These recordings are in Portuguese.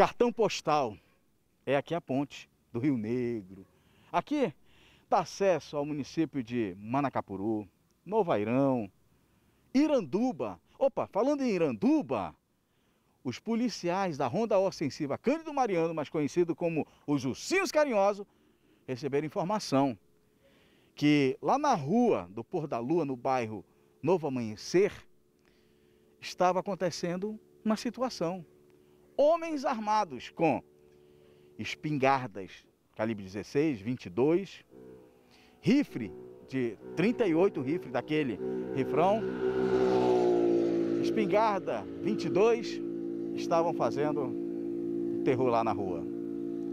cartão postal é aqui a ponte do Rio Negro. Aqui dá acesso ao município de Manacapuru, Novairão, Iranduba. Opa, falando em Iranduba, os policiais da Ronda Ostensiva Cândido Mariano, mais conhecido como os Ursinhos Carinhosos, receberam informação que lá na rua do Pôr da Lua, no bairro Novo Amanhecer, estava acontecendo uma situação homens armados com espingardas calibre 16, 22, rifle de 38 rifle daquele rifrão, espingarda 22, estavam fazendo terror lá na rua.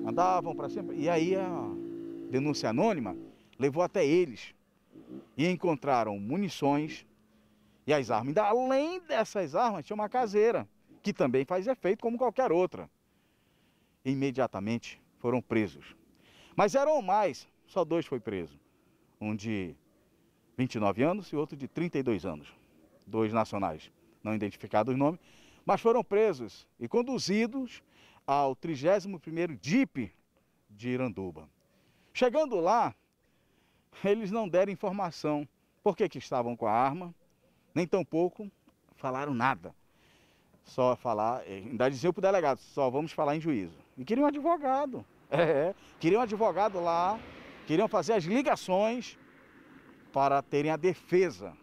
Andavam para sempre. E aí a denúncia anônima levou até eles e encontraram munições e as armas. além dessas armas, tinha uma caseira que também faz efeito como qualquer outra. Imediatamente foram presos. Mas eram mais, só dois foi preso. Um de 29 anos e outro de 32 anos. Dois nacionais, não identificados o nome, mas foram presos e conduzidos ao 31º DIP de Iranduba. Chegando lá, eles não deram informação por que, que estavam com a arma, nem tampouco falaram nada só falar, é, ainda dizia para o delegado, só vamos falar em juízo. E queria um advogado. É, é. queria um advogado lá, queriam fazer as ligações para terem a defesa.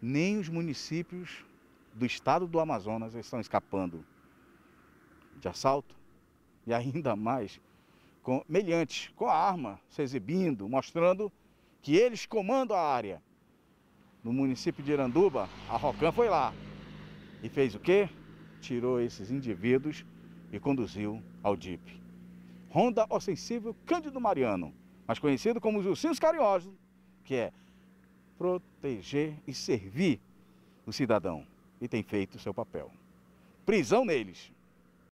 Nem os municípios do estado do Amazonas estão escapando de assalto e ainda mais com meliantes, com a arma se exibindo, mostrando que eles comandam a área. No município de Iranduba, a Rocan foi lá, e fez o quê? Tirou esses indivíduos e conduziu ao DIP. Ronda sensível Cândido Mariano, mais conhecido como Jucinhos Carinhosos, que é proteger e servir o cidadão. E tem feito o seu papel. Prisão neles!